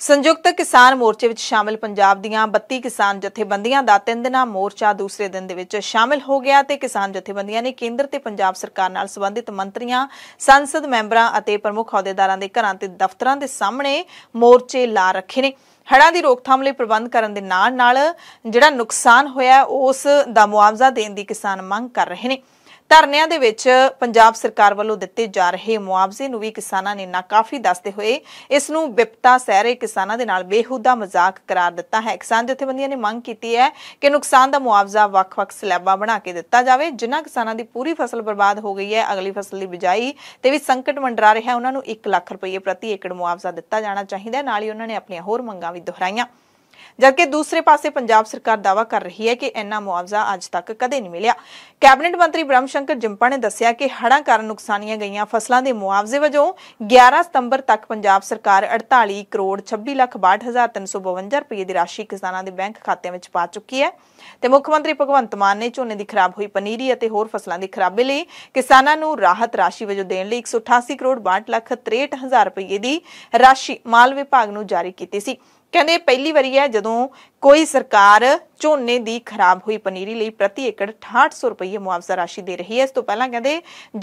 ਸੰਯੁਕਤ ਕਿਸਾਨ ਮੋਰਚੇ ਵਿੱਚ ਸ਼ਾਮਿਲ ਪੰਜਾਬ ਦੀਆਂ 32 ਕਿਸਾਨ ਜਥੇਬੰਦੀਆਂ ਦਾ ਤਿੰਨ ਦਿਨਾਂ ਮੋਰਚਾ ਦੂਸਰੇ ਦਿਨ ਦੇ ਵਿੱਚ ਸ਼ਾਮਿਲ ਹੋ ਗਿਆ ਤੇ ਕਿਸਾਨ ਜਥੇਬੰਦੀਆਂ ਨੇ ਕੇਂਦਰ ਤੇ ਪੰਜਾਬ ਸਰਕਾਰ ਨਾਲ ਸੰਬੰਧਿਤ ਮੰਤਰੀਆਂ ਸੰਸਦ ਮੈਂਬਰਾਂ ਅਤੇ ਪ੍ਰਮੁੱਖ ਅਹੁਦੇਦਾਰਾਂ ਦੇ ਘਰਾਂ ਤੇ ਦਫ਼ਤਰਾਂ ਦੇ ਸਾਹਮਣੇ ਮੋਰਚੇ ਲਾ ਰੱਖੇ ਨੇ ਹੜ੍ਹਾਂ ਦੀ ਰੋਕਥਾਮ ਲਈ ਪ੍ਰਬੰਧ ਕਰਨ ਦੇ ਨਾਲ ਨਾਲ ਜਿਹੜਾ ਨੁਕਸਾਨ ਹੋਇਆ ਉਸ ਦਾ ਮੁਆਵਜ਼ਾ ਦੇਣ ਦੀ ਕਿਸਾਨ ਮੰਗ ਕਰ ਰਹੇ ਨੇ ਧਰਨਿਆਂ ਦੇ ਵਿੱਚ ਪੰਜਾਬ ਸਰਕਾਰ ਵੱਲੋਂ ਦਿੱਤੇ ਜਾ ਰਹੇ ਮੁਆਵਜ਼ੇ ਨੂੰ ਵੀ ਕਿਸਾਨਾਂ ਨੇ ਨਾਕਾਫੀ ਦੱਸਦੇ ਹੋਏ ਇਸ ਨੂੰ ਵਿਪਤਾ ਸਹਿਰੇ ਕਿਸਾਨਾਂ ਦੇ ਨਾਲ ਬੇਹੂਦਾ ਮਜ਼ਾਕ ਕਰਾਰ ਦਿੱਤਾ ਹੈ ਕਿਸਾਨ ਜਥੇਬੰਦੀਆਂ ਨੇ ਮੰਗ ਕੀਤੀ ਹੈ ਕਿ ਨੁਕਸਾਨ ਦਾ ਮੁਆਵਜ਼ਾ ਵੱਖ-ਵੱਖ ਸਲੈਬਾਂ ਬਣਾ ਕੇ ਦਿੱਤਾ ਜਾਵੇ ਜਿਨ੍ਹਾਂ ਕਿਸਾਨਾਂ ਦੀ ਪੂਰੀ ਫਸਲ ਬਰਬਾਦ ਹੋ ਗਈ ਹੈ ਅਗਲੀ ਫਸਲ ਦੀ ਬਿਜਾਈ ਤੇ ਵੀ ਸੰਕਟ ਮੰਡਰਾ ਰਿਹਾ ਉਹਨਾਂ ਨੂੰ 1 ਲੱਖ ਰੁਪਏ ਪ੍ਰਤੀ ਏਕੜ ਮੁਆਵਜ਼ਾ ਦਿੱਤਾ ਜਾਣਾ ਚਾਹੀਦਾ ਹੈ ਨਾਲ ਹੀ ਉਹਨਾਂ ਨੇ ਆਪਣੀਆਂ ਹੋਰ ਮੰਗਾਂ ਵੀ ਦੁਹਰਾਈਆਂ ਜਦਕਿ ਦੂਸਰੇ ਪਾਸੇ ਪੰਜਾਬ ਸਰਕਾਰ ਦਾਵਾ ਕਰ ਰਹੀ ਹੈ ਕਿ ਇੰਨਾ ਮੁਆਵਜ਼ਾ ਅੱਜ ਤੱਕ ਕਦੇ ਨਹੀਂ ਮਿਲਿਆ ਕੈਬਨਿਟ ਮੰਤਰੀ ਬ੍ਰਹਮ ਸ਼ੰਕਰ ਜਿੰਪਾ ਨੇ ਦੱਸਿਆ ਕਿ ਹੜ੍ਹਾਂ ਕਾਰਨ ਨੁਕਸਾਨੀਆਂ ਗਈਆਂ ਫਸਲਾਂ ਦੇ ਮੁਆਵਜ਼ੇ ਵਜੋਂ 11 ਸਤੰਬਰ ਤੱਕ ਪੰਜਾਬ ਸਰਕਾਰ 48 ਕਰੋੜ 26 ਲੱਖ 62352 ਰੁਪਏ ਦੀ ਰਾਸ਼ੀ ਕਿਸਾਨਾਂ ਦੇ ਬੈਂਕ ਖਾਤਿਆਂ ਵਿੱਚ ਪਾ ਚੁੱਕੀ ਹੈ ਤੇ ਮੁੱਖ ਮੰਤਰੀ ਭਗਵੰਤ ਮਾਨ ਨੇ ਝੋਨੇ ਦੀ ਖਰਾਬ ਹੋਈ ਪਨੀਰੀ ਅਤੇ ਹੋਰ ਫਸਲਾਂ ਦੀ ਖਰਾਬੇ ਲਈ ਕਿਸਾਨਾਂ ਨੂੰ ਰਾਹਤ ਰਾਸ਼ੀ ਵਜੋਂ ਦੇਣ ਲਈ 188 ਕਰੋੜ 62 ਲੱਖ 63000 ਰੁਪਏ ਦੀ ਰਾਸ਼ੀ ਮਾਲ ਵਿਭਾਗ ਨੂੰ ਜਾਰੀ ਕੀਤੀ ਸੀ ਕਹਿੰਦੇ ਪਹਿਲੀ ਵਾਰੀ ਹੈ ਜਦੋਂ ਕੋਈ ਸਰਕਾਰ ਝੋਨੇ ਦੀ ਖਰਾਬ ਹੋਈ ਪਨੀਰੀ ਲਈ ਪ੍ਰਤੀ ਏਕੜ 6800 ਰੁਪਏ ਮੁਆਵਜ਼ਾ ਰਾਸ਼ੀ ਦੇ ਰਹੀ ਹੈ ਇਸ ਤੋਂ ਪਹਿਲਾਂ ਕਹਿੰਦੇ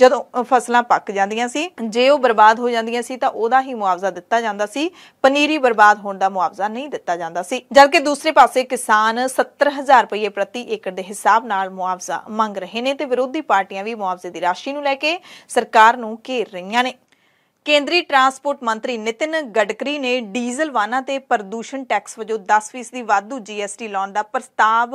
ਜਦੋਂ ਫਸਲਾਂ ਪੱਕ ਜਾਂਦੀਆਂ ਸੀ ਜੇ ਉਹ ਬਰਬਾਦ ਹੋ ਜਾਂਦੀਆਂ ਸੀ ਤਾਂ ਉਹਦਾ ਹੀ ਮੁਆਵਜ਼ਾ ਦਿੱਤਾ ਜਾਂਦਾ ਸੀ ਪਨੀਰੀ ਬਰਬਾਦ ਹੋਣ ਦਾ ਮੁਆਵਜ਼ਾ ਨਹੀਂ ਦਿੱਤਾ ਜਾਂਦਾ ਸੀ ਜਦਕਿ ਦੂਸਰੇ ਪਾਸੇ ਕਿਸਾਨ 70000 ਰੁਪਏ ਪ੍ਰਤੀ ਏਕੜ ਦੇ ਹਿਸਾਬ ਨਾਲ ਮੁਆਵਜ਼ਾ ਮੰਗ ਰਹੇ ਨੇ ਤੇ ਵਿਰੋਧੀ ਪਾਰਟੀਆਂ ਵੀ ਮੁਆਵਜ਼ੇ ਦੀ ਰਾਸ਼ੀ ਨੂੰ ਲੈ ਕੇ ਸਰਕਾਰ ਨੂੰ ਘੇਰ ਰਹੀਆਂ ਨੇ ਕੇਂਦਰੀ ਟਰਾਂਸਪੋਰਟ ਮੰਤਰੀ ਨਿਤਿਨ ਗਡਕਰੀ ਨੇ ਡੀਜ਼ਲ ਵਾਹਨਾਂ ਤੇ ਪ੍ਰਦੂਸ਼ਣ ਟੈਕਸ ਵਜੋਂ 10% ਦੀ ਵਾਧੂ ਜੀਐਸਟੀ ਲਾਉਣ ਦਾ ਪ੍ਰਸਤਾਵ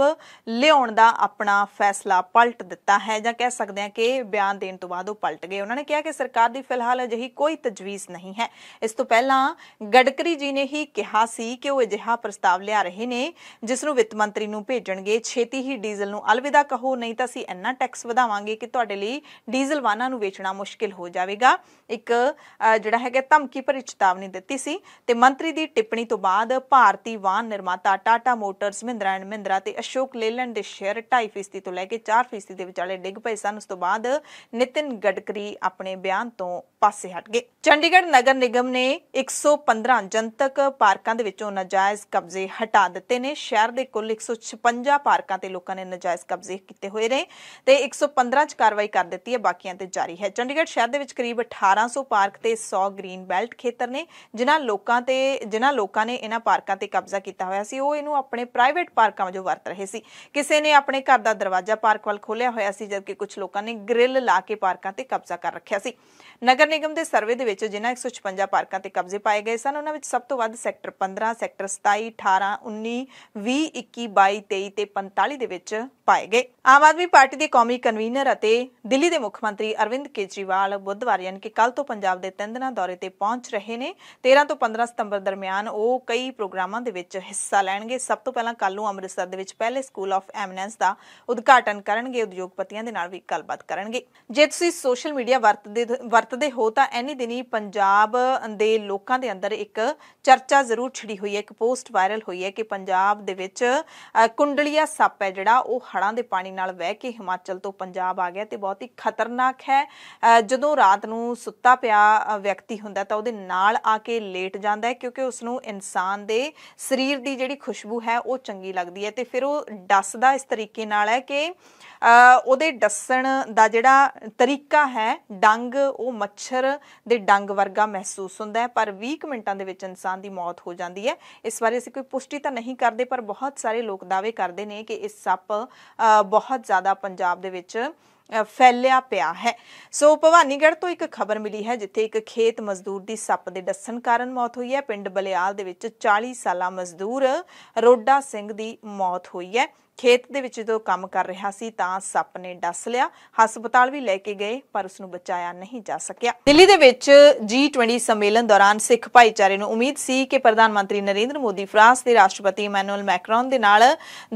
ਲਿਆਉਣ ਦਾ ਆਪਣਾ ਫੈਸਲਾ ਪਲਟ ਦਿੱਤਾ ਹੈ ਜਾਂ ਕਹਿ ਸਕਦੇ ਹਾਂ ਕਿ ਬਿਆਨ ਦੇਣ ਤੋਂ ਬਾਅਦ ਉਹ ਪਲਟ ਗਏ ਉਹਨਾਂ ਨੇ ਕਿਹਾ ਕਿ ਸਰਕਾਰ ਦੀ ਫਿਲਹਾਲ ਅਜਿਹੀ ਕੋਈ ਤਜਵੀਜ਼ ਨਹੀਂ ਹੈ ਇਸ ਤੋਂ ਪਹਿਲਾਂ ਗਡਕਰੀ ਜੀ ਨੇ ਹੀ ਕਿਹਾ ਸੀ ਕਿ ਉਹ ਅਜਿਹਾ ਪ੍ਰਸਤਾਵ ਲਿਆ ਰਹੇ ਨੇ ਜਿਸ ਨੂੰ ਵਿੱਤ ਮੰਤਰੀ ਨੂੰ ਭੇਜਣਗੇ ਛੇਤੀ ਹੀ ਡੀਜ਼ਲ ਨੂੰ ਅਲਵਿਦਾ ਕਹੋ ਨਹੀਂ ਤਾਂ ਅਸੀਂ ਇੰਨਾ ਟੈਕਸ ਵਧਾਵਾਂਗੇ ਕਿ ਤੁਹਾਡੇ ਲਈ ਡੀਜ਼ਲ ਵਾਹਨਾਂ ਨੂੰ ਵੇਚਣਾ ਮੁਸ਼ਕਿਲ ਹੋ ਜਾਵੇਗਾ ਇੱਕ ਜਿਹੜਾ ਹੈਗਾ ਧਮਕੀ ਭਰੀ ਚੇਤਾਵਨੀ ਦਿੱਤੀ ਸੀ ਤੇ ਮੰਤਰੀ ਦੀ ਟਿੱਪਣੀ ਤੋਂ ਬਾਅਦ ਭਾਰਤੀ ਵਾਹਨ ਨਿਰਮਾਤਾ ਟਾਟਾ ਮੋਟਰਸ ਮਹਿੰਦਰਾ ਐਂਡ ਮਹਿੰਦਰਾ ਤੇ ਅਸ਼ੋਕ ਲੇਲੈਂਡ ਦੇ ਸ਼ੇਅਰ 2.5% ਤੋਂ ਲੈ ਕੇ 4% ਦੇ ਵਿਚਾਲੇ ਡਿੱਗ ਪਏ ਸਨ ਉਸ ਤੋਂ ਬਾਅਦ ਨਿਤਿਨ ਗਡਕਰੀ ਆਪਣੇ ਬਿਆਨ ਤੋਂ ਪਾਸੇ ਹਟ ਗਏ ਚੰਡੀਗੜ੍ਹ ਨਗਰ ਨਿਗਮ ਨੇ 115 ਜਨਤਕ ਪਾਰਕਾਂ ਦੇ ਵਿੱਚੋਂ ਨਾਜਾਇਜ਼ ਕਬਜ਼ੇ ਹਟਾ ਦਿੱਤੇ ਨੇ ਸ਼ਹਿਰ ਦੇ ਕੁੱਲ 156 ਪਾਰਕਾਂ ਤੇ ਲੋਕਾਂ ਨੇ ਨਾਜਾਇਜ਼ ਕਬਜ਼ੇ ਕੀਤੇ ਹੋਏ ਨੇ ਤੇ 115 ਚ ਕਾਰਵਾਈ ਕਰ ਦਿੱਤੀ ਹੈ ਬਾਕੀਆਂ ਤੇ ਜਾਰੀ ਹੈ ਚੰਡੀਗੜ੍ਹ ਸ਼ਹਿਰ ਦੇ ਵਿੱਚ ਕਰੀਬ 1800 ਪਾਰਕ ਤੇ ਤੇ 100 ਗ੍ਰੀਨ ਬੈਲਟ ਖੇਤਰ ਨੇ ਜਿਨ੍ਹਾਂ ਲੋਕਾਂ ਤੇ ਜਿਨ੍ਹਾਂ ਲੋਕਾਂ ਨੇ ਇਹਨਾਂ ਪਾਰਕਾਂ ਤੇ ਕਬਜ਼ਾ ਕੀਤਾ ਹੋਇਆ ਸੀ ਉਹ ਇਹਨੂੰ ਆਪਣੇ ਪ੍ਰਾਈਵੇਟ ਪਾਰਕਾਂ ਵਜੋਂ ਵਰਤ ਰਹੇ ਸੀ ਕਿਸੇ ਨੇ ਆਪਣੇ ਘਰ ਦਾ ਦਰਵਾਜ਼ਾ ਪਾਰਕ ਵੱਲ ਖੋਲਿਆ ਹੋਇਆ ਸੀ ਜਦਕਿ ਕੁਝ ਲੋਕਾਂ ਨੇ ਗ੍ਰਿਲ ਲਾ ਕੇ ਪਾਰਕਾਂ ਤੇ ਕਬਜ਼ਾ ਕਰ ਰੱਖਿਆ ਸੀ ਨਗਰ ਨਿਗਮ ਦੇ ਸਰਵੇ ਦੇ ਵਿੱਚ ਜਿਨ੍ਹਾਂ 156 ਪਾਰਕਾਂ ਤੇ ਕਬਜ਼ੇ ਪਾਏ ਗਏ ਸਨ ਉਹਨਾਂ ਵਿੱਚ ਸਭ ਤੋਂ ਵੱਧ ਸੈਕਟਰ 15 ਸੈਕਟਰ 27 18 19 20 21 22 23 ਤੇ 45 ਦੇ ਵਿੱਚ ਪਾਏ ਗਏ ਆਮ ਆਦਮੀ ਪਾਰਟੀ ਦੇ ਕੌਮੀ ਕਨਵੀਨਰ ਅਤੇ ਦਿੱਲੀ ਦੇ ਮੁੱਖ ਮੰਤਰੀ ਅਰਵਿੰਦ ਕੇਜਰੀਵਾਲ ਬੁੱਧਵਾਰ ਯਾਨੀ ਕਿ ਕੱਲ ਤੋਂ ਪੰਜਾਬ ਦੇ 3 ਦਿਨਾਂ ਦੌਰੇ ਤੇ ਪਹੁੰਚ ਰਹੇ ਨੇ 13 ਤੋਂ 15 ਸਤੰਬਰ ਦਰਮਿਆਨ ਉਹ ਕਈ ਪ੍ਰੋਗਰਾਮਾਂ ਦੇ ਵਿੱਚ ਹਿੱਸਾ ਲੈਣਗੇ ਸਭ ਤੋਂ ਪਹਿਲਾਂ ਕੱਲ ਨੂੰ ਅੰਮ੍ਰਿਤਸਰ ਦੇ ਵਿੱਚ ਪਹਿਲੇ ਸਕੂਲ ਆਫ ਐਮਨੈਂਸ ਦਾ ਉਦਘਾਟਨ ਕਰਨਗੇ ਉਦਯੋਗਪਤੀਆਂ ਦੇ ਨਾਲ ਵੀ ਗੱਲਬਾਤ ਕਰਨਗੇ ਜੇ ਤੁਸੀਂ ਸੋਸ਼ਲ ਮੀਡੀਆ ਵਰਤਦੇ ਵਰਤਦੇ ਹੋ ਤਾਂ ਐਨੀ ਦਿਨੀ ਪੰਜਾਬ ਦੇ ਲੋਕਾਂ ਦੇ ਅੰਦਰ ਇੱਕ ਚਰਚਾ ਜ਼ਰੂਰ ਛਿੜੀ ਹੋਈ ਹੈ ਇੱਕ ਪੋਸਟ ਵਾਇਰਲ ਹੋਈ ਹੈ ਕਿ ਪੰਜਾਬ ਦੇ ਵਿੱਚ ਕੁੰਡਲੀਆ ਸੱਪ ਹੈ ਜਿਹੜਾ ਉਹ ਹੜਾਂ ਦੇ ਪਾਣੀ ਨਾਲ ਵਹਿ ਕੇ ਹਿਮਾਚਲ ਤੋਂ ਪੰਜਾਬ ਆ ਗਿਆ ਤੇ ਬਹੁਤ ਹੀ ਖਤਰਨਾਕ ਹੈ ਜਦੋਂ ਰਾਤ ਨੂੰ ਸੁੱਤਾ ਪਿਆ ਵਿਅਕਤੀ ਹੁੰਦਾ ਤਾਂ ਉਹਦੇ ਨਾਲ ਆ ਕੇ ਲੇਟ ਜਾਂਦਾ ਹੈ ਕਿਉਂਕਿ ਉਸ ਨੂੰ ਇਨਸਾਨ ਦੇ ਸਰੀਰ ਦੀ ਜਿਹੜੀ ਖੁਸ਼ਬੂ ਹੈ ਉਹ ਚੰਗੀ ਲੱਗਦੀ ਹੈ ਤੇ ਫਿਰ ਉਹ ਦੱਸਦਾ ਇਸ ਤਰੀਕੇ ਨਾਲ ਹੈ ਕਿ ਉਹਦੇ ਡੱਸਣ ਦਾ ਜਿਹੜਾ ਤਰੀਕਾ ਹੈ ਡੰਗ ਉਹ ਮੱਛਰ ਦੇ ਡੰਗ ਵਰਗਾ ਮਹਿਸੂਸ ਹੁੰਦਾ ਹੈ ਪਰ 20 ਮਿੰਟਾਂ ਦੇ ਵਿੱਚ ਇਨਸਾਨ ਦੀ ਮੌਤ ਹੋ ਜਾਂਦੀ ਹੈ ਇਸ ਬਾਰੇ ਅਸੀਂ ਕੋਈ ਪੁਸ਼ਟੀ ਤਾਂ ਨਹੀਂ ਕਰਦੇ ਪਰ ਬਹੁਤ ਸਾਰੇ ਲੋਕ ਦਾਅਵੇ ਕਰਦੇ ਨੇ ਕਿ ਇਸ ਸੱਪ ਬਹੁਤ ਜ਼ਿਆਦਾ ਪੰਜਾਬ ਦੇ ਵਿੱਚ ਫੈਲਿਆ ਪਿਆ ਹੈ ਸੋ ਭਵਾਨੀਗੜ੍ਹ ਤੋਂ ਇੱਕ ਖਬਰ ਮਿਲੀ ਹੈ ਜਿੱਥੇ ਇੱਕ ਖੇਤ ਮਜ਼ਦੂਰ ਦੀ ਸੱਪ ਦੇ ਡੱਸਣ ਕਾਰਨ ਮੌਤ ਹੋਈ ਹੈ ਪਿੰਡ ਬਲਿਆਲ ਦੇ ਵਿੱਚ 40 ਸਾਲਾ ਮਜ਼ਦੂਰ ਰੋਡਾ ਸਿੰਘ ਦੀ ਮੌਤ ਹੋਈ ਹੈ ਖੇਤ ਦੇ ਵਿੱਚ ਜਦੋਂ ਕੰਮ ਕਰ ਰਿਹਾ ਸੀ ਤਾਂ ਸੱਪ ਨੇ ਡਸ ਲਿਆ ਹਸਪਤਾਲ ਵੀ ਲੈ ਕੇ ਗਏ ਪਰ ਉਸ ਨੂੰ ਬਚਾਇਆ ਨਹੀਂ ਜਾ ਸਕਿਆ ਦਿੱਲੀ ਦੇ ਵਿੱਚ G20 ਸੰਮੇਲਨ ਦੌਰਾਨ ਸਿੱਖ ਭਾਈਚਾਰੇ ਨੂੰ ਉਮੀਦ ਸੀ ਕਿ ਪ੍ਰਧਾਨ ਮੰਤਰੀ ਨਰਿੰਦਰ ਮੋਦੀ ਫਰਾਂਸ ਦੇ ਰਾਸ਼ਟਰਪਤੀ ਮੈਨੂਅਲ ਮੈਕਰੋਨ ਦੇ ਨਾਲ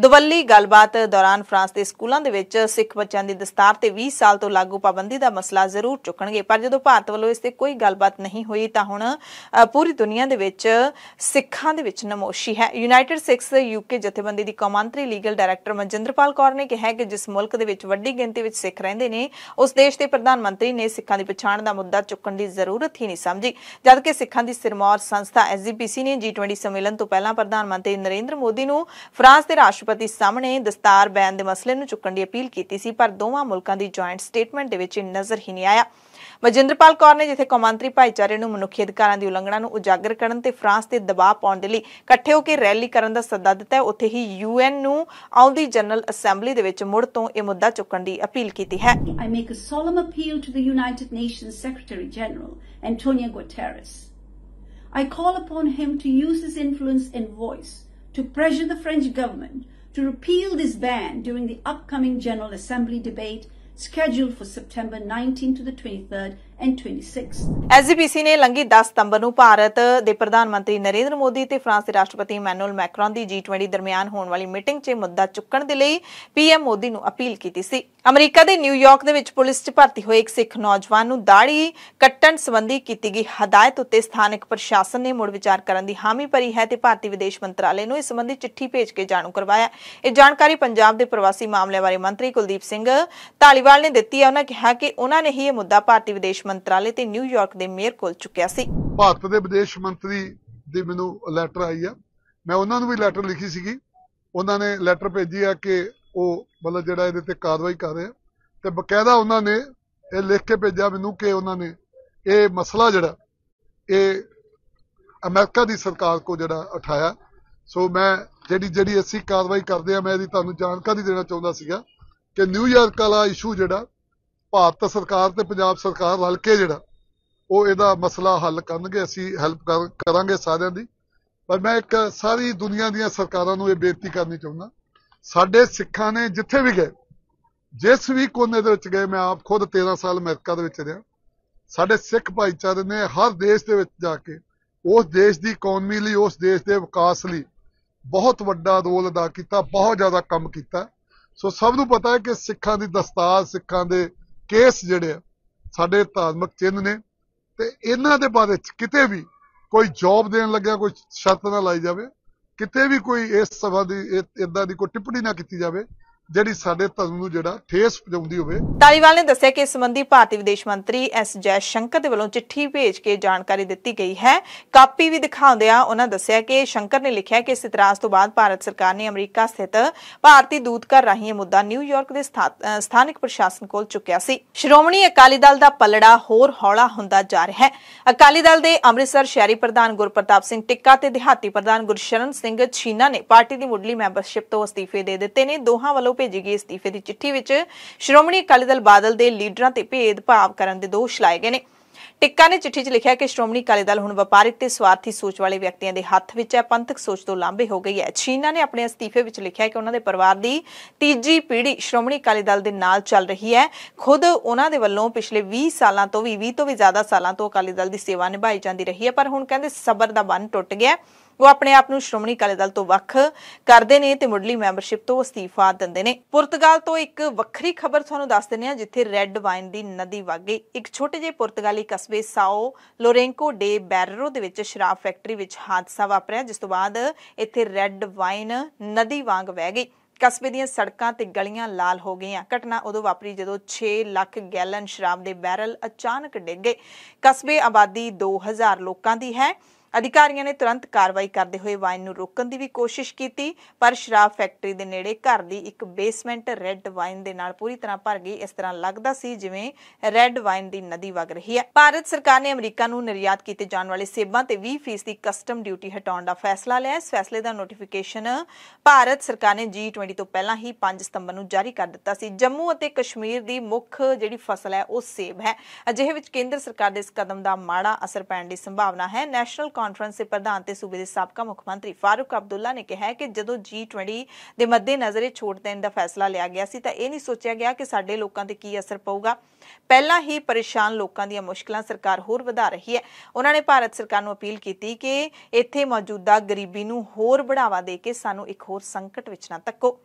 ਦਵੱਲੀ ਗੱਲਬਾਤ ਦੌਰਾਨ ਫਰਾਂਸ ਦੇ ਸਕੂਲਾਂ ਦੇ ਵਿੱਚ ਸਿੱਖ ਬੱਚਿਆਂ ਦੀ ਦਸਤਾਰ ਤੇ 20 ਸਾਲ ਤੋਂ ਲਾਗੂ ਪਾਬੰਦੀ ਦਾ ਮਸਲਾ ਜ਼ਰੂਰ ਚੁੱਕਣਗੇ ਪਰ ਜਦੋਂ ਭਾਰਤ ਵੱਲੋਂ ਇਸ ਤੇ ਕੋਈ ਗੱਲਬਾਤ ਨਹੀਂ ਹੋਈ ਤਾਂ ਹੁਣ ਪੂਰੀ ਦੁਨੀਆ ਦੇ ਵਿੱਚ ਸਿੱਖਾਂ ਦੇ ਵਿੱਚ ਨਮੋਸ਼ੀ ਹੈ ਯੂਨਾਈਟਿਡ ਸਿੱਖਸ ਯੂਕੇ ਜਥੇਬੰਦੀ ਦੀ ਕਮਾਂਤਰੀ legal director director Manjinderpal Kaur ਨੇ ਕਿਹਾ ਕਿ ਜਿਸ ਮੁਲਕ ਦੇ ਵਿੱਚ ਵੱਡੀ ਗਿਣਤੀ ਵਿੱਚ ਸਿੱਖ ਰਹਿੰਦੇ ਨੇ ਉਸ ਦੇਸ਼ ਦੇ ਪ੍ਰਧਾਨ ਮੰਤਰੀ ਨੇ ਸਿੱਖਾਂ ਦੀ ਪਛਾਣ ਦਾ ਮੁੱਦਾ ਚੁੱਕਣ ਦੀ ਜ਼ਰੂਰਤ ਹੀ ਨਹੀਂ ਸਮਝੀ ਜਦਕਿ ਸਿੱਖਾਂ ਦੀ ਸਿਰਮੌਰ ਸੰਸਥਾ ਐਸਜੀਪੀਸੀ ਨੇ ਜੀ20 ਸੰਮੇਲਨ ਤੋਂ ਪਹਿਲਾਂ ਪ੍ਰਧਾਨ ਮੰਤਰੀ ਨਰਿੰਦਰ ਮੋਦੀ ਨੂੰ ਫਰਾਂਸ ਦੇ ਰਾਸ਼ਟਰਪਤੀ ਸਾਹਮਣੇ ਦਸਤਾਰ ਬੈਨ ਦੇ ਮਸਲੇ ਨੂੰ ਚੁੱਕਣ ਦੀ ਅਪੀਲ ਕੀਤੀ ਸੀ ਪਰ ਦੋਵਾਂ ਮੁਲਕਾਂ ਦੀ ਜੁਆਇੰਟ ਸਟੇਟਮੈਂਟ ਦੇ ਵਿੱਚ ਨਜ਼ਰ ਹੀ ਨਹੀਂ ਆਇਆ ਮਜਿੰਦਰਪਾਲ ਕੌਰ ਨੇ ਜਿੱਥੇ ਕੌਮਾਂਤਰੀ ਭਾਈਚਾਰੇ ਨੂੰ ਮਨੁੱਖੀ ਅਧਿਕਾਰਾਂ ਦੀ ਉਲੰਘਣਾ ਨੂੰ ਉਜਾਗਰ ਕਰਨ ਤੇ ਫਰਾਂਸ ਤੇ ਦਬਾਅ ਪਾਉਣ ਦੇ ਲਈ ਇਕੱਠੇ ਹੋ ਕੇ ਰੈਲੀ ਕਰਨ ਦਾ ਸੱਦਾ ਦਿੱਤਾ ਹੈ ਉੱਥੇ ਹੀ ਯੂਐਨ ਨੂੰ ਆਉਂਦੀ ਜਨਰਲ ਅਸੈਂਬਲੀ ਦੇ ਵਿੱਚ ਮੁੜ ਤੋਂ ਇਹ ਮੁੱਦਾ ਚੁੱਕਣ ਦੀ ਅਪੀਲ ਕੀਤੀ ਹੈ I make a solemn appeal to the United Nations Secretary General Antonio Guterres I call upon him to use his influence and voice to pressure the French government to repeal this ban during the upcoming General Assembly debate scheduled for September 19 to the 23rd and 26. SGPC ਨੇ ਲੰਗੀ 10 ਸਤੰਬਰ ਨੂੰ ਭਾਰਤ ਦੇ ਪ੍ਰਧਾਨ ਮੰਤਰੀ ਨਰਿੰਦਰ ਮੋਦੀ ਤੇ France ਦੇ ਰਾਸ਼ਟਰਪਤੀ manual Macron ਦੀ ਜੀ20 ਦਰਮਿਆਨ ਹੋਣ ਵਾਲੀ ਮੀਟਿੰਗ 'ਚ ਮੁੱਦਾ ਚੁੱਕਣ ਦੇ ਲਈ ਪੀਐਮ ਮੋਦੀ ਨੂੰ ਅਪੀਲ ਕੀਤੀ ਸੀ। ਅਮਰੀਕਾ ਦੇ ਨਿਊਯਾਰਕ ਦੇ ਵਿੱਚ ਪੁਲਿਸ 'ਚ ਭਰਤੀ ਹੋਏ ਇੱਕ ਸਿੱਖ ਨੌਜਵਾਨ ਨੂੰ ਦਾੜੀ ਕੱਟਣ ਸੰਬੰਧੀ ਕੀਤੀ ਗਈ ਹਦਾਇਤ ਉੱਤੇ ਸਥਾਨਕ ਪ੍ਰਸ਼ਾਸਨ ਨੇ ਮੁੜ ਵਿਚਾਰ ਕਰਨ ਦੀ ਹਾਮੀ ਭਰੀ ਹੈ ਤੇ ਭਾਰਤੀ ਵਿਦੇਸ਼ ਮੰਤਰਾਲੇ ਨੂੰ ਇਸ ਸੰਬੰਧੀ ਚਿੱਠੀ ਭੇਜ ਕੇ ਜਾਣੂ ਕਰਵਾਇਆ। ਇਹ ਜਾਣਕਾਰੀ ਪੰਜਾਬ ਦੇ ਪ੍ਰਵਾਸੀ ਮਾਮਲਿਆਂ ਬਾਰੇ ਮੰਤਰੀ ਕੁਲਦੀਪ ਸਿੰਘ ਧਾਲੀਵਾਲ ਨੇ ਦਿੱਤੀ ਹੈ। ਉਹਨਾਂ ਕਿਹਾ ਕਿ ਉਹਨਾਂ ਨੇ ਹੀ ਇਹ ਮੁੱਦਾ ਭਾਰਤੀ ਵਿਦੇਸ਼ ਵਿਦੇਸ਼ ਮੰਤਰਾਲੇ ਤੇ ਨਿਊਯਾਰਕ ਦੇ ਮੇਅਰ ਕੋਲ ਚੁੱਕਿਆ ਸੀ ਭਾਰਤ ਦੇ ਵਿਦੇਸ਼ ਮੰਤਰੀ ਦੀ ਮੈਨੂੰ ਲੈਟਰ ਆਈ ਆ ਮੈਂ ਉਹਨਾਂ ਨੂੰ ਵੀ ਲੈਟਰ ਲਿਖੀ ਸੀਗੀ ਉਹਨਾਂ ਨੇ ਲੈਟਰ ਭੇਜੀ ਆ ਕਿ ਉਹ ਮਤਲਬ ਜਿਹੜਾ ਇਹਦੇ ਤੇ ਕਾਰਵਾਈ ਕਰ ਰਹੇ ਆ ਤੇ ਬਕਾਇਦਾ ਉਹਨਾਂ ਨੇ ਇਹ ਲਿਖ ਕੇ ਭੇਜਿਆ ਮੈਨੂੰ ਕਿ ਉਹਨਾਂ ਨੇ ਇਹ ਮਸਲਾ ਜਿਹੜਾ ਇਹ ਅਮਰੀਕਾ ਦੀ ਸਰਕਾਰ ਕੋ ਜਿਹੜਾ ਉਠਾਇਆ ਸੋ ਮੈਂ ਜਿਹੜੀ ਜਿਹੜੀ ਅਸੀਂ ਕਾਰਵਾਈ ਕਰਦੇ ਆ ਮੈਂ ਇਹਦੀ ਤੁਹਾਨੂੰ ਜਾਣਕਾਰੀ ਦੇਣਾ ਚਾਹੁੰਦਾ ਸੀਗਾ ਕਿ ਨਿਊਯਾਰਕ ਵਾਲਾ ਇਸ਼ੂ ਜਿਹੜਾ ਭਾਰਤ ਸਰਕਾਰ ਤੇ ਪੰਜਾਬ ਸਰਕਾਰ ਰਲ ਕੇ ਜਿਹੜਾ ਉਹ ਇਹਦਾ ਮਸਲਾ ਹੱਲ ਕਰਨਗੇ ਅਸੀਂ ਹੈਲਪ ਕਰਾਂਗੇ ਸਾਰਿਆਂ ਦੀ ਪਰ ਮੈਂ ਇੱਕ ਸਾਰੀ ਦੁਨੀਆ ਦੀਆਂ ਸਰਕਾਰਾਂ ਨੂੰ ਇਹ ਬੇਨਤੀ ਕਰਨੀ ਚਾਹੁੰਦਾ ਸਾਡੇ ਸਿੱਖਾਂ ਨੇ ਜਿੱਥੇ ਵੀ ਗਏ ਜਿਸ ਵੀ ਕੋਨੇ ਦੇ ਵਿੱਚ ਗਏ ਮੈਂ ਆਪ ਖੁਦ 13 ਸਾਲ ਅਮਰੀਕਾ ਦੇ ਵਿੱਚ ਰਿਹਾ ਸਾਡੇ ਸਿੱਖ ਭਾਈਚਾਰੇ ਨੇ ਹਰ ਦੇਸ਼ ਦੇ ਵਿੱਚ ਜਾ ਕੇ ਉਸ ਦੇਸ਼ ਦੀ ਇਕਨੋਮੀ ਲਈ ਉਸ ਦੇਸ਼ ਦੇ ਵਿਕਾਸ ਲਈ ਬਹੁਤ ਵੱਡਾ ਰੋਲ ਅਦਾ ਕੀਤਾ ਬਹੁਤ ਜ਼ਿਆਦਾ ਕੰਮ ਕੀਤਾ ਸੋ ਸਭ ਨੂੰ ਪਤਾ ਹੈ ਕਿ ਸਿੱਖਾਂ ਦੀ ਦਸਤਾਰ ਸਿੱਖਾਂ ਦੇ ਕੇਸ ਜਿਹੜੇ ਸਾਡੇ ਧਾਰਮਿਕ ਚਿੰਨ ਨੇ ਤੇ ਇਹਨਾਂ ਦੇ ਬਾਰੇ ਕਿਤੇ ਵੀ ਕੋਈ ਜੌਬ ਦੇਣ ਲੱਗਿਆ ਕੋਈ ਸ਼ਰਤ ਨਾ ਲਾਈ ਜਾਵੇ ਕਿਤੇ ਵੀ ਕੋਈ ਇਸ ਸਭਾ ਦੀ ਇਦਾਂ ਦੀ ਕੋਈ ਟਿੱਪਣੀ ਨਾ ਕੀਤੀ ਜਾਵੇ ਜਿਹੜੀ ਸਾਡੇ ਧਰਮ ਨੂੰ ਜਿਹੜਾ ਠੇਸ ਪਹੁੰਚਾਉਂਦੀ ਹੋਵੇ ਤਾਲੀਵਾਲ ਨੇ ਦੱਸਿਆ ਕਿ ਇਸ ਸੰਬੰਧੀ ਭਾਰਤੀ ਵਿਦੇਸ਼ ਮੰਤਰੀ ਐਸ ਜੈ ਸ਼ੰਕਰ ਦੇ ਵੱਲੋਂ ਚਿੱਠੀ ਭੇਜ ਕੇ ਜਾਣਕਾਰੀ ਦਿੱਤੀ ਗਈ ਹੈ ਕਾਪੀ ਵੀ ਦਿਖਾਉਂਦਿਆਂ ਉਹਨਾਂ ਦੱਸਿਆ ਕਿ ਸ਼ੰਕਰ ਨੇ ਲਿਖਿਆ ਕਿ ਇਸ ਇਤਰਾਜ਼ ਤੋਂ ਬਾਅਦ ਭਾਰਤ ਸਰਕਾਰ ਨੇ ਅਮਰੀਕਾ ਸਥਿਤ ਭਾਰਤੀ ਦੂਤਕਰ ਰਾਹੀਂ ਇਹ ਮੁੱਦਾ ਨਿਊਯਾਰਕ ਦੇ ਸਥਾਨਕ ਪ੍ਰਸ਼ਾਸਨ ਕੋਲ ਚੁੱਕਿਆ ਸੀ ਸ਼੍ਰੋਮਣੀ ਅਕਾਲੀ ਦਲ ਦਾ ਪਲੜਾ ਹੋਰ ਹੌਲਾ ਹੁੰਦਾ ਜਾ ਰਿਹਾ ਹੈ ਅਕਾਲੀ ਦਲ ਦੇ ਅੰਮ੍ਰਿਤਸਰ ਸ਼ਹਿਰੀ ਪ੍ਰਧਾਨ ਗੁਰਪ੍ਰਤਾਪ ਸਿੰਘ ਟਿੱਕਾ ਤੇ ਦਿਹਾਤੀ ਪ੍ਰਧਾਨ ਗੁਰਸ਼ਰਨ ਸਿੰਘ ਛੀਨਾ ਨੇ ਪਾਰਟੀ ਦੀ ਮੁੱਢਲੀ ਮੈਂਬਰਸ਼ਿਪ ਤੋਂ ਅਸਤੀਫੇ ਦੇ ਦਿੱਤੇ ਨੇ ਦੋਹਾਂ ਵੱਲੋਂ ਵੱਲੋਂ ਭੇਜੀ ਗਈ ਅਸਤੀਫੇ ਦੀ ਚਿੱਠੀ ਵਿੱਚ ਸ਼੍ਰੋਮਣੀ ਅਕਾਲੀ ਦਲ ਬਾਦਲ ਦੇ ਲੀਡਰਾਂ ਤੇ ਭੇਦਭਾਵ ਕਰਨ ਦੇ ਦੋਸ਼ ਲਾਏ ਗਏ ਨੇ ਟਿੱਕਾ ਨੇ ਚਿੱਠੀ 'ਚ ਲਿਖਿਆ ਕਿ ਸ਼੍ਰੋਮਣੀ ਅਕਾਲੀ ਦਲ ਹੁਣ ਵਪਾਰਿਕ ਤੇ ਸਵਾਰਥੀ ਸੋਚ ਵਾਲੇ ਵਿਅਕਤੀਆਂ ਦੇ ਹੱਥ ਵਿੱਚ ਹੈ ਪੰਥਕ ਸੋਚ ਤੋਂ ਲਾਂਭੇ ਹੋ ਗਈ ਹੈ ਛੀਨਾ ਨੇ ਆਪਣੇ ਅਸਤੀਫੇ ਵਿੱਚ ਲਿਖਿਆ ਕਿ ਉਹਨਾਂ ਦੇ ਪਰਿਵਾਰ ਦੀ ਤੀਜੀ ਪੀੜ੍ਹੀ ਸ਼੍ਰੋਮਣੀ ਅਕਾਲੀ ਦਲ ਦੇ ਨਾਲ ਚੱਲ ਰਹੀ ਹੈ ਖੁਦ ਉਹਨਾਂ ਦੇ ਵੱਲੋਂ ਪਿਛਲੇ 20 ਸਾਲਾਂ ਤੋਂ ਵੀ 20 ਤੋਂ ਵੀ ਜ਼ਿਆਦਾ ਸਾਲਾਂ ਤੋਂ ਅਕਾਲੀ ਦਲ ਦੀ ਸੇਵਾ ਨਿਭਾਈ ਜਾਂਦੀ ਰਹੀ ਹੈ ਪਰ ਹੁਣ ਕਹਿੰਦੇ ਸਬਰ ਦਾ ਬੰਨ ਟੁੱਟ ਗਿਆ ਉਹ ਆਪਣੇ ਆਪ ਨੂੰ ਸ਼੍ਰੋਮਣੀ ਅਕਾਲੀ ਦਲ ਤੋਂ ਵੱਖ ਕਰਦੇ ਨੇ ਤੇ ਮੁੱਢਲੀ ਮੈਂਬਰਸ਼ਿਪ ਤੋਂ ਅਸਤੀਫਾ ਦਿੰਦੇ ਨੇ ਪੁਰਤਗਾਲ ਤੋਂ ਇੱਕ ਵੱਖਰੀ ਖਬਰ ਤੁਹਾਨੂੰ ਦੱਸ ਦਿੰਦੇ ਆ ਜਿੱਥੇ ਰੈੱਡ ਵਾਈਨ ਦੀ ਨਦੀ ਵਗ ਗਈ ਇੱਕ ਛੋਟੇ ਜਿਹੇ ਪੁਰਤਗਾਲੀ ਕਸਬੇ ਸਾਓ ਲੋਰੈਂਕੋ ਡੇ ਬੈਰਰੋ ਦੇ ਵਿੱਚ ਸ਼ਰਾਬ ਫੈਕਟਰੀ ਵਿੱਚ ਹਾਦਸਾ ਵਾਪਰਿਆ ਜਿਸ ਤੋਂ ਬਾਅਦ ਇੱਥੇ ਰੈੱਡ ਵਾਈਨ ਨਦੀ ਵਾਂਗ ਵਹਿ ਗਈ ਕਸਬੇ ਦੀਆਂ ਸੜਕਾਂ ਤੇ ਗਲੀਆਂ ਲਾਲ ਹੋ ਗਈਆਂ ਘਟਨਾ ਉਦੋਂ ਵਾਪਰੀ ਜਦੋਂ 6 ਲੱਖ ਗੈਲਨ ਸ਼ਰਾਬ ਦੇ ਬੈਰਲ ਅਚਾਨਕ ਡਿੱਗ ਗਏ ਕਸਬੇ ਆਬਾਦੀ 2000 ਲੋਕਾਂ ਦੀ ਹੈ ਅਧਿਕਾਰੀਆਂ ਨੇ ਤੁਰੰਤ ਕਾਰਵਾਈ ਕਰਦੇ ਹੋਏ ਵਾਈਨ ਨੂੰ ਰੋਕਣ ਦੀ ਵੀ ਕੋਸ਼ਿਸ਼ ਕੀਤੀ ਪਰ ਸ਼ਰਾਬ ਫੈਕਟਰੀ ਦੇ ਨੇੜੇ ਘਰ ਦੀ ਇੱਕ ਬੇਸਮੈਂਟ ਰੈੱਡ ਵਾਈਨ ਦੇ ਨਾਲ ਪੂਰੀ ਤਰ੍ਹਾਂ ਭਰ ਗਈ ਇਸ ਤਰ੍ਹਾਂ ਲੱਗਦਾ ਸੀ ਜਿਵੇਂ ਰੈੱਡ ਵਾਈਨ ਦੀ ਨਦੀ ਵਗ ਰਹੀ ਹੈ ਭਾਰਤ ਸਰਕਾਰ ਨੇ ਅਮਰੀਕਾ ਨੂੰ ਨਿਰਯਾਤ ਕੀਤੇ ਜਾਣ ਵਾਲੇ ਸੇਬਾਂ ਤੇ 20% ਦੀ ਕਸਟਮ ਡਿਊਟੀ ਹਟਾਉਣ ਦਾ ਫੈਸਲਾ ਲਿਆ ਇਸ ਫੈਸਲੇ ਦਾ ਨੋਟੀਫਿਕੇਸ਼ਨ ਭਾਰਤ ਸਰਕਾਰ ਨੇ G20 ਤੋਂ ਪਹਿਲਾਂ ਹੀ 5 ਸਤੰਬਰ ਨੂੰ ਜਾਰੀ ਕਰ ਦਿੱਤਾ ਸੀ ਜੰਮੂ ਅਤੇ ਕਸ਼ਮੀਰ ਦੀ ਮੁੱਖ ਜਿਹੜੀ ਫਸਲ ਹੈ ਉਹ ਸੇਬ ਹੈ ਅਜਿਹੇ ਵਿੱਚ ਕੇਂਦਰ ਸਰਕਾਰ ਦੇ ਇਸ ਕਦਮ ਦਾ ਮਾੜਾ ਅਸਰ ਪੈਣ ਦੀ ਸੰਭਾਵਨਾ ਹੈ ਨੈਸ਼ਨਲ ਕਾਨਫਰੰਸ ਦੇ ਪ੍ਰਧਾਨ ਤੇ ਸੂਬੇ ਦੇ ਸਾਬਕਾ ਮੁੱਖ ਮੰਤਰੀ ਫਾਰੂਕ ਅਬਦੁੱਲਾ ਨੇ ਕਿਹਾ ਕਿ ਜਦੋਂ G20 ਦੇ ਮੱਦੇ ਨਜ਼ਰੇ ਛੋਟ ਦੇਣ ਦਾ ਫੈਸਲਾ ਲਿਆ ਗਿਆ ਸੀ ਤਾਂ ਇਹ ਨਹੀਂ ਸੋਚਿਆ ਗਿਆ ਕਿ ਸਾਡੇ ਲੋਕਾਂ ਤੇ ਕੀ ਅਸਰ ਪਊਗਾ ਪਹਿਲਾਂ ਹੀ ਪਰੇਸ਼ਾਨ ਲੋਕਾਂ ਦੀਆਂ ਮੁਸ਼ਕਲਾਂ ਸਰਕਾਰ ਹੋਰ ਵਧਾ ਰਹੀ ਹੈ ਉਹਨਾਂ ਨੇ ਭਾਰਤ ਸਰਕਾਰ ਨੂੰ ਅਪੀਲ ਕੀਤੀ ਕਿ ਇੱਥੇ ਮੌਜੂਦਾ ਗਰੀਬੀ ਨੂੰ ਹੋਰ ਬੜਾਵਾ ਦੇ ਕੇ ਸਾਨੂੰ ਇੱਕ ਹੋਰ ਸੰਕਟ ਵਿੱਚ ਨਾ ਤੱਕੋ